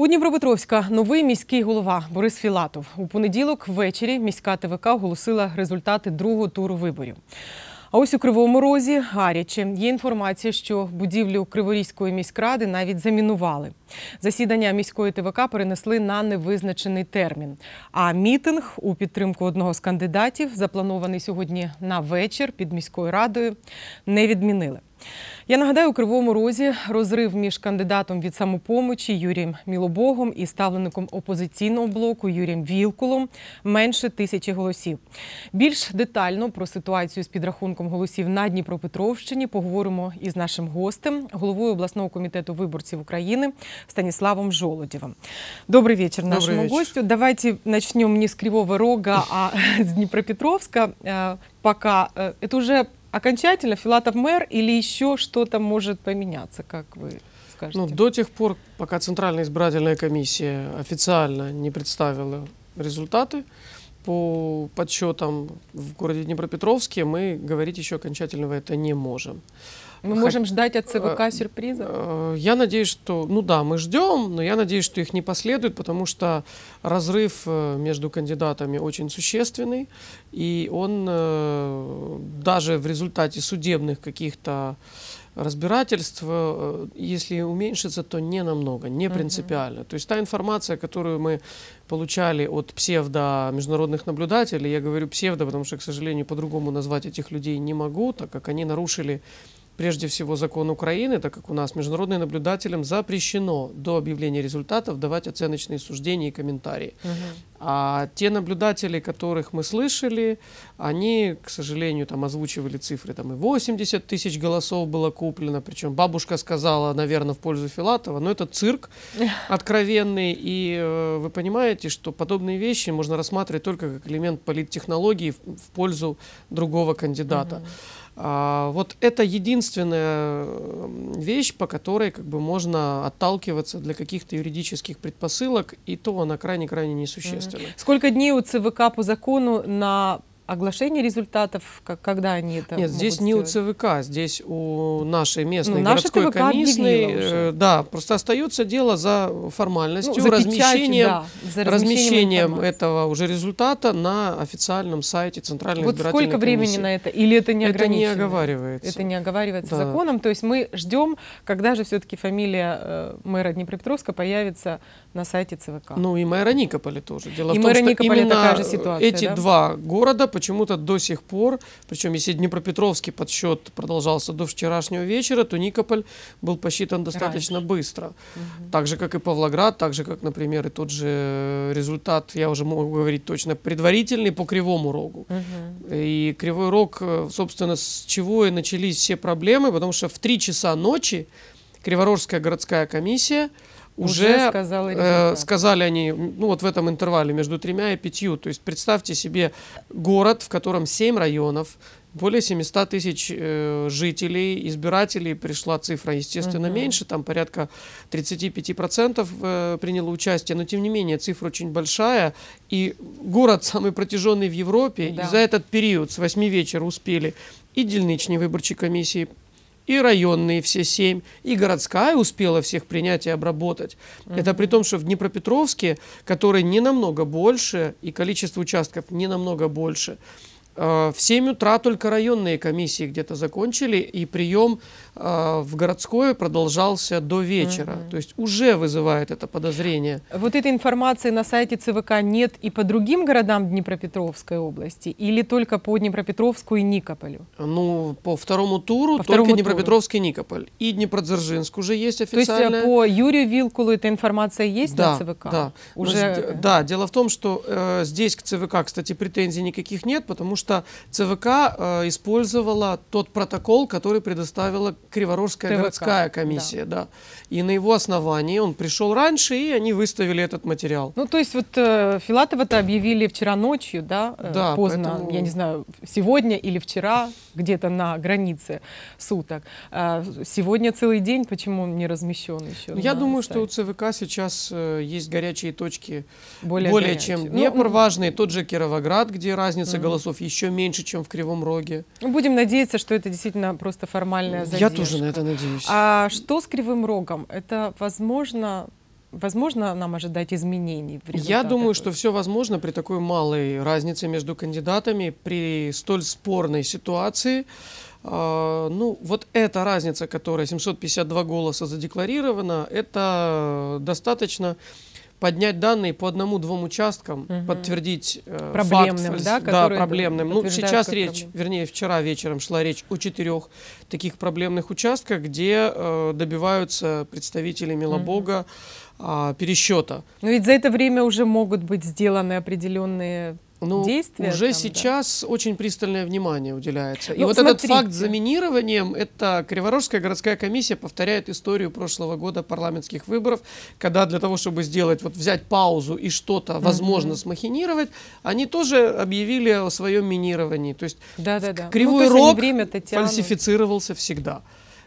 У Дніпропетровська новий міський голова Борис Філатов у понеділок ввечері міська ТВК оголосила результати другого туру виборів. А ось у Кривому Розі гаряче є інформація, що будівлю Криворізької міськради навіть замінували. Засідання міської ТВК перенесли на невизначений термін. А мітинг у підтримку одного з кандидатів, запланований сьогодні на вечір під міською радою, не відмінили. Я нагадаю, у кривому розі розрив між кандидатом від самопомочі Юрієм Мілобогом і ставленником опозиційного блоку Юрієм Вілкулом менше тисячі голосів. Більш детально про ситуацію з підрахунком голосів на Дніпропетровщині поговоримо із нашим гостем, головою обласного комітету виборців України Станіславом Жолодєвим. Добрий вечір Добрый нашому вечер. гостю. Давайте начнем не з Кривого Рога, а с Днепропетровска. Е, пока е, это уже окончательно Филатов мэр или еще что-то может поменяться, как вы скажете? Ну, до тех пор, пока Центральная избирательная комиссия официально не представила результаты, по подсчетам в городе Днепропетровске мы говорить еще окончательного это не можем. Мы можем ждать от ЦВК э, сюрприза? Э, я надеюсь, что... Ну да, мы ждем, но я надеюсь, что их не последует, потому что разрыв э, между кандидатами очень существенный, и он даже в результате судебных каких-то разбирательств, если уменьшится, то не намного, не принципиально. Uh-huh. То есть та информация, которую мы получали от псевдо международных наблюдателей, я говорю псевдо, потому что, к сожалению, по-другому назвать этих людей не могу, так как они нарушили прежде всего закон Украины, так как у нас международным наблюдателям запрещено до объявления результатов давать оценочные суждения и комментарии. Угу. А те наблюдатели, которых мы слышали, они, к сожалению, там озвучивали цифры, там и 80 тысяч голосов было куплено, причем бабушка сказала, наверное, в пользу Филатова, но это цирк откровенный, и э, вы понимаете, что подобные вещи можно рассматривать только как элемент политтехнологии в, в пользу другого кандидата. Угу. А, вот это единственная вещь, по которой как бы можно отталкиваться для каких-то юридических предпосылок, и то она крайне-крайне несущественна. Сколько дней у ЦВК по закону на оглашение результатов, как, когда они это Нет, здесь не у ЦВК, здесь у нашей местной ну, городской наша комиссии. Э, да, просто остается дело за формальностью, ну, за размещением, печатью, да, за размещением, этого уже результата на официальном сайте Центральной вот избирательной комиссии. Вот сколько времени на это? Или это не Это не оговаривается. Это не оговаривается да. законом. То есть мы ждем, когда же все-таки фамилия э, мэра Днепропетровска появится на сайте ЦВК. Ну и мэра Никополя тоже. Дело и в том, мэра что Никополя такая же ситуация, эти да? два города почему-то до сих пор, причем если Днепропетровский подсчет продолжался до вчерашнего вечера, то Никополь был посчитан достаточно Раньше. быстро. Угу. Так же, как и Павлоград, так же, как, например, и тот же э, результат, я уже могу говорить точно, предварительный по Кривому Рогу. Угу. И Кривой Рог, э, собственно, с чего и начались все проблемы, потому что в 3 часа ночи Криворожская городская комиссия уже, уже э, сказали они, ну вот в этом интервале между тремя и пятью. То есть представьте себе город, в котором семь районов, более 700 тысяч э, жителей, избирателей пришла цифра, естественно, угу. меньше, там порядка 35% э, приняло участие, но тем не менее цифра очень большая, и город самый протяженный в Европе, да. и за этот период с 8 вечера успели и дельничные выборчие комиссии и районные все семь, и городская успела всех принять и обработать. Угу. Это при том, что в Днепропетровске, который не намного больше, и количество участков не намного больше, Э, в 7 утра только районные комиссии где-то закончили, и прием э, в городское продолжался до вечера. Угу. То есть уже вызывает это подозрение. Вот этой информации на сайте ЦВК нет и по другим городам Днепропетровской области, или только по Днепропетровску и Никополю? Ну, по второму туру по только второму Днепропетровск туру. и Никополь. И Днепродзержинск уже есть официально. То есть э, по Юрию Вилкулу эта информация есть да, на ЦВК? Да, уже... да. Дело в том, что э, здесь к ЦВК, кстати, претензий никаких нет, потому что что ЦВК э, использовала тот протокол, который предоставила Криворожская ТВК. городская комиссия. Да. Да. И на его основании он пришел раньше, и они выставили этот материал. Ну, то есть вот э, Филатова-то объявили вчера ночью, да, э, да поздно, поэтому... я не знаю, сегодня или вчера, где-то на границе суток. А сегодня целый день, почему он не размещен еще? Ну, я думаю, сайте? что у ЦВК сейчас э, есть горячие точки более, более чем Днепр ну, ну важные, тот же Кировоград, где разница угу. голосов еще еще меньше, чем в Кривом Роге. Ну, будем надеяться, что это действительно просто формальная задержка. Я тоже на это надеюсь. А что с Кривым Рогом? Это возможно... Возможно нам ожидать изменений? Я думаю, что все возможно при такой малой разнице между кандидатами, при столь спорной ситуации. А, ну, вот эта разница, которая 752 голоса задекларирована, это достаточно поднять данные по одному-двум участкам, угу. подтвердить э, проблемным, факт, да, да проблемным. Ну, сейчас речь, проблем. вернее, вчера вечером шла речь о четырех таких проблемных участках, где э, добиваются представители Милобога угу. А, э, пересчета. Но ведь за это время уже могут быть сделаны определенные ну, действия. Уже там, сейчас да. очень пристальное внимание уделяется. Ну, и вот смотрите. этот факт с заминированием, это Криворожская городская комиссия повторяет историю прошлого года парламентских выборов, когда для того, чтобы сделать, вот взять паузу и что-то, возможно, угу. смахинировать, они тоже объявили о своем минировании. То есть да, да, да. Кривой ну, рог время фальсифицировался всегда.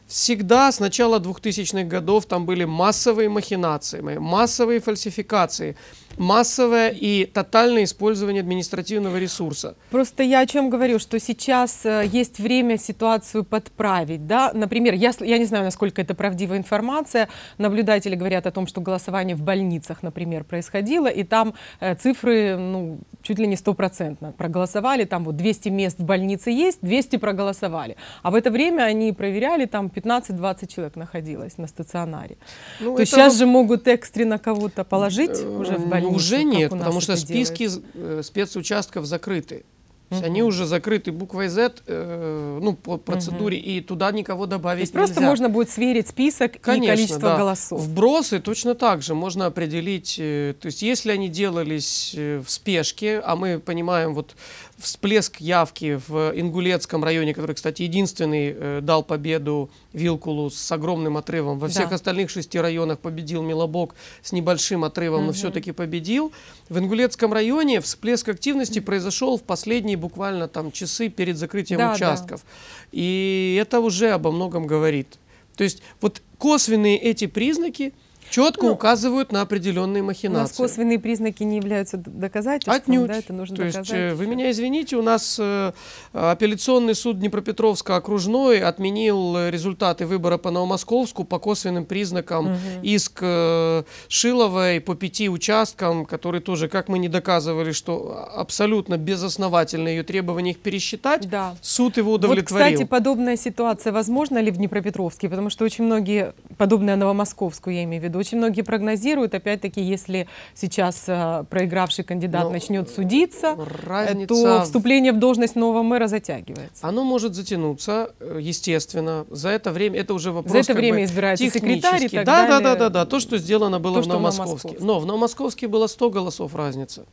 Всегда с начала 2000-х годов там были массовые махинации, массовые фальсификации – массовое и тотальное использование административного ресурса. Просто я о чем говорю, что сейчас э, есть время ситуацию подправить. Да? Например, я, я не знаю, насколько это правдивая информация, наблюдатели говорят о том, что голосование в больницах, например, происходило, и там э, цифры ну, чуть ли не стопроцентно проголосовали, там вот 200 мест в больнице есть, 200 проголосовали. А в это время они проверяли, там 15-20 человек находилось на стационаре. Ну, То это... сейчас же могут экстренно кого-то положить э, уже в больницу границу? Уже нет, потому что списки делают? Э, спецучастков закрыты. Они уже закрыты буквой Z, э, ну, по процедуре, угу. и туда никого добавить То есть нельзя. просто можно будет сверить список Конечно, и количество да. голосов. Вбросы точно так же можно определить. Э, то есть если они делались э, в спешке, а мы понимаем, вот всплеск явки в Ингулецком районе, который, кстати, единственный э, дал победу Вилкулу с огромным отрывом. Во всех да. остальных шести районах победил Милобок с небольшим отрывом, угу. но все-таки победил. В Ингулецком районе всплеск активности произошел в последние буквально там часы перед закрытием да, участков. Да. И это уже обо многом говорит. То есть вот косвенные эти признаки – Четко ну, указывают на определенные махинации. У нас косвенные признаки не являются доказательством. Отнюдь. Да, это нужно То доказать. есть э, вы меня извините, у нас э, апелляционный суд Днепропетровска окружной отменил результаты выбора по Новомосковску по косвенным признакам угу. иск э, Шиловой по пяти участкам, которые тоже, как мы не доказывали, что абсолютно безосновательно ее требования их пересчитать, да. суд его удовлетворил. Вот, кстати, подобная ситуация возможна ли в Днепропетровске? Потому что очень многие, подобные Новомосковску я имею в виду, победу. Очень многие прогнозируют, опять-таки, если сейчас э, проигравший кандидат Но ну, начнет судиться, разница... то вступление в должность нового мэра затягивается. Оно может затянуться, э, естественно. За это время, это уже вопрос За это время бы, избирается секретарь и так да, далее. Да, да, да, да, то, что сделано было то, в Новомосковске. Но в Новомосковске было 100 голосов разница.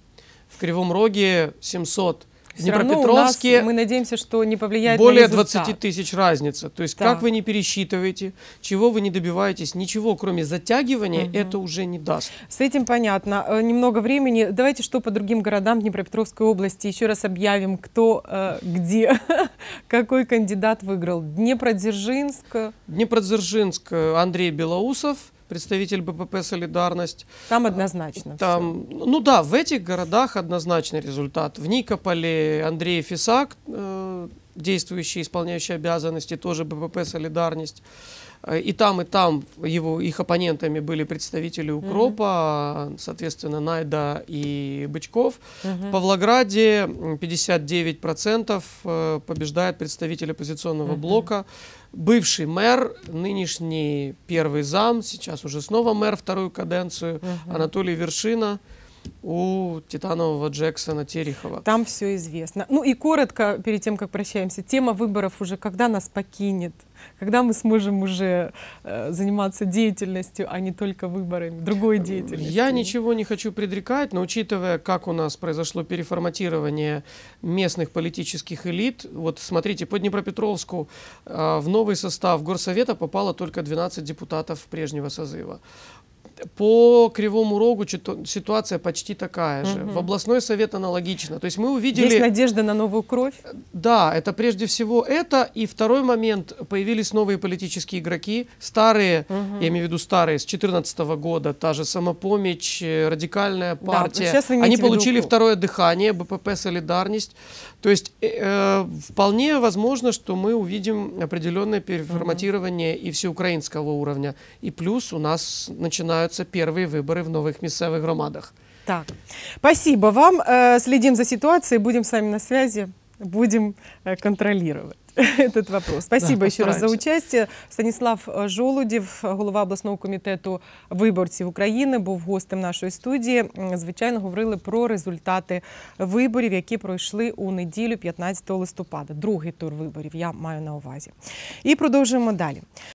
В Кривом Роге 700 все Днепропетровске нас, мы надеемся, что не повлияет более на результат. 20 тысяч разница. То есть да. как вы не пересчитываете, чего вы не добиваетесь, ничего кроме затягивания угу. это уже не даст. С этим понятно. Э, немного времени. Давайте что по другим городам Днепропетровской области еще раз объявим, кто э, где, какой кандидат выиграл. Днепродзержинск. Днепродзержинск э, Андрей Белоусов представитель БПП «Солидарность». Там однозначно. Там, все. ну да, в этих городах однозначный результат. В Никополе Андрей Фисак, э, действующий, исполняющий обязанности, тоже БПП «Солидарность». Э, и там, и там его, их оппонентами были представители укропа, угу. соответственно, Найда и Бычков. Угу. В Павлограде 59% э, побеждает представитель оппозиционного угу. блока. Бывший мэр, нынешний первый зам, сейчас уже снова мэр вторую каденцию, угу. Анатолий Вершина – у Титанового Джексона Терехова. Там все известно. Ну и коротко, перед тем, как прощаемся, тема выборов уже когда нас покинет, когда мы сможем уже э, заниматься деятельностью, а не только выборами, другой деятельностью. Я ничего не хочу предрекать, но учитывая, как у нас произошло переформатирование местных политических элит, вот смотрите, по Днепропетровску э, в новый состав Горсовета попало только 12 депутатов прежнего созыва. По Кривому Рогу ситуация почти такая же. Угу. В областной совет аналогично. То есть мы увидели... Есть надежда на новую кровь? Да, это прежде всего это. И второй момент. Появились новые политические игроки. Старые, угу. я имею в виду старые, с 2014 года. Та же Самопомощь, э, Радикальная партия. Да, Они получили виду... второе дыхание, БПП «Солидарность». То есть э, э, вполне возможно, что мы увидим определенное переформатирование угу. и всеукраинского уровня. И плюс у нас начинают состоятся перші вибори в нових місцевих громадах. Так, спасибо вам. Е, Следим за ситуацією, будемо самі на связи, будемо е, контролювати. Этот вопрос. Спасибо да, еще раз за участь. Станіслав Жолудів, голова обласного комітету виборців України, був гостем нашої студії. Звичайно, говорили про результати виборів, які пройшли у неділю, 15 листопада. Другий тур виборів я маю на увазі. І продовжуємо далі.